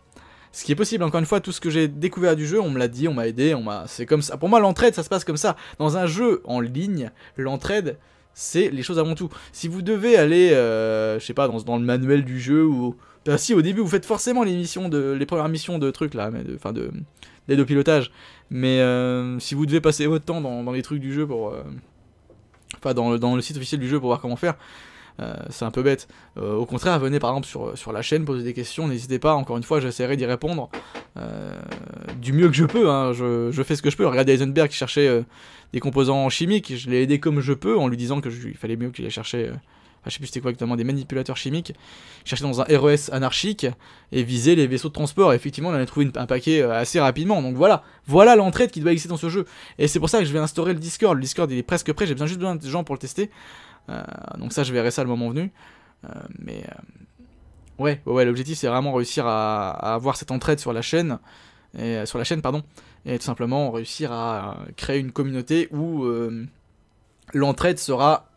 Ce qui est possible, encore une fois, tout ce que j'ai découvert du jeu, on me l'a dit, on m'a aidé, on m'a. C'est comme ça. Pour moi, l'entraide, ça se passe comme ça. Dans un jeu en ligne, l'entraide, c'est les choses avant tout. Si vous devez aller, je sais pas, dans, le manuel du jeu ou. Ben, si au début vous faites forcément les missions de les premières missions de trucs là, mais enfin de d'aide au pilotage. Mais si vous devez passer votre temps dans, dans les trucs du jeu pour, enfin dans le site officiel du jeu pour voir comment faire, euh, c'est un peu bête. Euh, au contraire, venez par exemple sur, sur la chaîne, posez des questions, n'hésitez pas, encore une fois, j'essaierai d'y répondre euh, du mieux que je peux, hein. je, fais ce que je peux. Regardez Eisenberg, qui cherchait des composants chimiques, je l'ai aidé comme je peux en lui disant que il fallait mieux qu'il ait chercher. Enfin, je sais plus c'était quoi exactement, des manipulateurs chimiques, chercher dans un ROS e anarchique et viser les vaisseaux de transport. effectivement, on en a trouvé un paquet assez rapidement. Donc voilà, voilà l'entraide qui doit exister dans ce jeu. Et c'est pour ça que je vais instaurer le Discord. Le Discord il est presque prêt, j'ai besoin juste besoin de gens pour le tester. Euh, donc ça, je verrai ça le moment venu. Euh, mais euh, ouais, ouais, l'objectif c'est vraiment réussir à, avoir cette entraide sur la chaîne et sur la chaîne pardon et tout simplement réussir à créer une communauté où l'entraide sera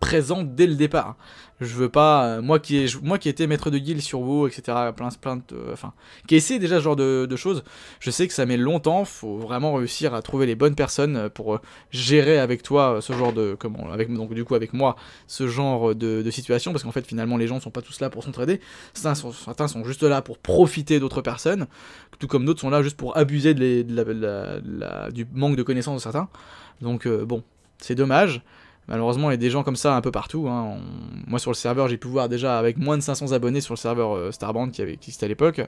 présent dès le départ. Je veux pas, euh, moi qui moi qui étais maître de guild sur vous etc., plein, plein, euh, enfin, qui essaie déjà ce genre de, de, choses, je sais que ça met longtemps. Faut vraiment réussir à trouver les bonnes personnes euh, pour gérer avec toi ce genre de, comment, avec donc du coup avec moi ce genre de, situation, parce qu'en fait finalement les gens sont pas tous là pour s'entraider. Certains sont, juste là pour profiter d'autres personnes, tout comme d'autres sont là juste pour abuser de du manque de connaissances de certains. Donc bon, c'est dommage. Malheureusement, il y a des gens comme ça un peu partout. Hein. Moi, sur le serveur, j'ai pu voir déjà avec moins de 500 abonnés sur le serveur euh, Starbound qui avait à l'époque,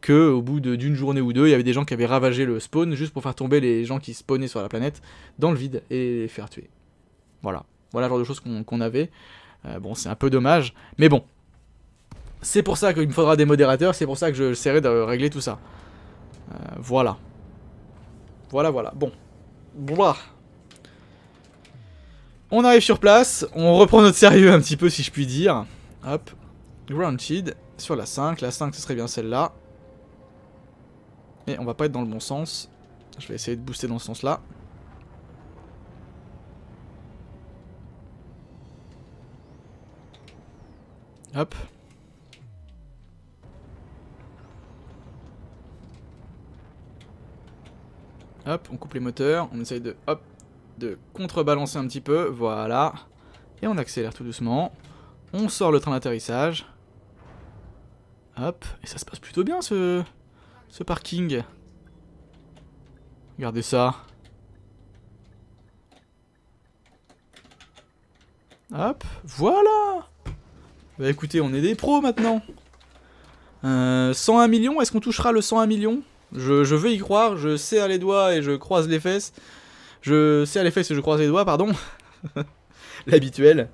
que au bout d'une journée ou deux, il y avait des gens qui avaient ravagé le spawn juste pour faire tomber les gens qui spawnaient sur la planète dans le vide et les faire tuer. Voilà, voilà le genre de choses qu'on avait. Euh, bon, c'est un peu dommage, mais bon. C'est pour ça qu'il me faudra des modérateurs, c'est pour ça que je serai de régler tout ça. Euh, voilà. Voilà, voilà. Bon. Voilà. On arrive sur place, on reprend notre sérieux un petit peu si je puis dire. Hop, Grounded sur la 5. La 5 ce serait bien celle-là. Mais on va pas être dans le bon sens. Je vais essayer de booster dans ce sens-là. Hop. Hop, on coupe les moteurs, on essaye de hop de contrebalancer un petit peu, voilà. Et on accélère tout doucement. On sort le train d'atterrissage. Hop, et ça se passe plutôt bien ce, ce parking. Regardez ça. Hop, voilà Bah écoutez, on est des pros maintenant 101 euh, millions, est-ce qu'on touchera le 101 millions je, je veux y croire, je serre les doigts et je croise les fesses. Je sais à l'effet si je croise les doigts, pardon. L'habituel.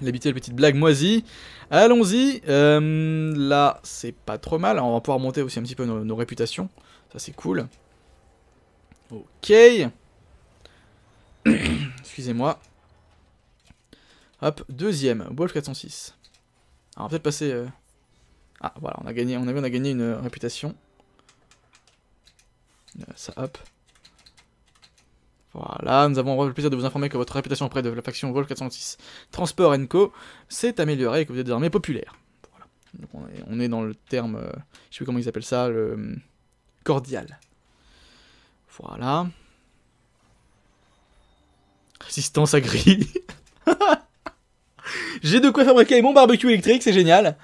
L'habituelle petite blague moisie. Allons-y. Euh, là, c'est pas trop mal. Hein. On va pouvoir monter aussi un petit peu nos, réputations. Ça, c'est cool. Ok. Excusez-moi. Hop, deuxième. Wolf 406. Alors, on va peut-être passer... Euh, ah, voilà, on a gagné, on a, on a gagné une euh, réputation. ça, hop. Voilà, nous avons le plaisir de vous informer que votre réputation auprès de la faction Vol 406 Transport Co s'est améliorée et que vous êtes désormais populaire. Voilà. on, est, dans le terme, euh, je sais plus comment ils appellent ça, le euh, cordial. Voilà. Résistance à gris. J'ai de quoi fabriquer mon barbecue électrique, c'est génial.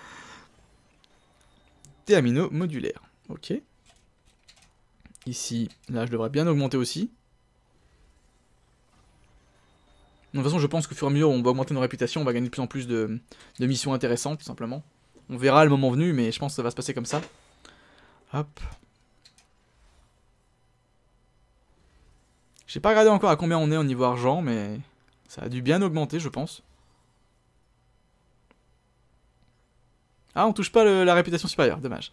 Terminaux modulaires. Ok. Ici, là, je devrais bien augmenter aussi. de toute façon, je pense que fur et à mesure, on va augmenter nos réputations, on va gagner de plus en plus de, missions intéressantes, tout simplement. On verra le moment venu, mais je pense que ça va se passer comme ça. Hop. J'ai pas regardé encore à combien on est en niveau argent, mais ça a dû bien augmenter, je pense. Ah, on touche pas la réputation supérieure, dommage.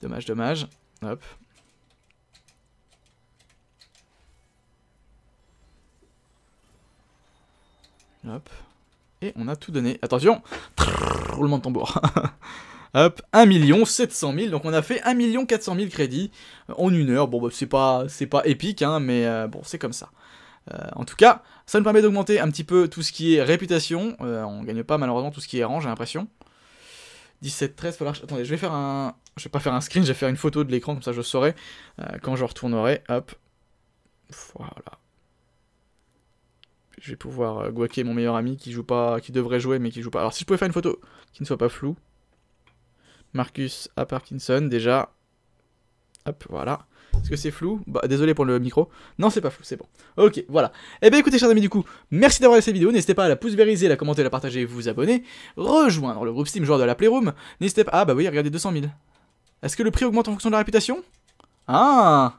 Dommage, dommage. Hop. Hop. Et on a tout donné. Attention Roulement de tambour. Hop, 1 700 000, donc on a fait 1 400 000 crédits euh, en une heure. Bon, bah, c'est pas, pas épique, hein, mais euh, bon, c'est comme ça. Euh, en tout cas, ça nous permet d'augmenter un petit peu tout ce qui est réputation. on on gagne pas malheureusement tout ce qui est rang, j'ai l'impression. 17, 13, Attendez, je vais faire un... Je vais pas faire un screen, je vais faire une photo de l'écran, comme ça je saurai quand je retournerai. Hop. Voilà je vais pouvoir euh, guaquer mon meilleur ami qui joue pas, qui devrait jouer mais qui joue pas. Alors si je pouvais faire une photo qui ne soit pas floue. Marcus à Parkinson, déjà. Hop, voilà. Est-ce que c'est flou Bah désolé pour le micro. Non c'est pas flou, c'est bon. Ok, voilà. Eh bien écoutez chers amis du coup, merci d'avoir regardé cette vidéo. N'hésitez pas à la pouce vériser, la commenter, la partager et vous abonner. Rejoindre le groupe Steam joueur de la Playroom. N'hésitez pas... Ah bah oui, regardez 200 000. Est-ce que le prix augmente en fonction de la réputation Ah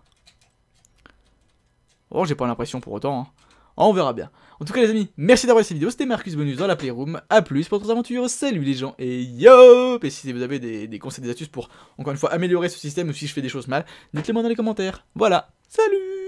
Bon oh, j'ai pas l'impression pour autant. Hein. Ah, on verra bien. En tout cas les amis, merci d'avoir cette vidéo, c'était Marcus Bonus dans la Playroom, à plus pour d'autres aventures, salut les gens et yo Et si vous avez des, conseils, des astuces pour, encore une fois, améliorer ce système ou si je fais des choses mal, dites-les moi dans les commentaires. Voilà, salut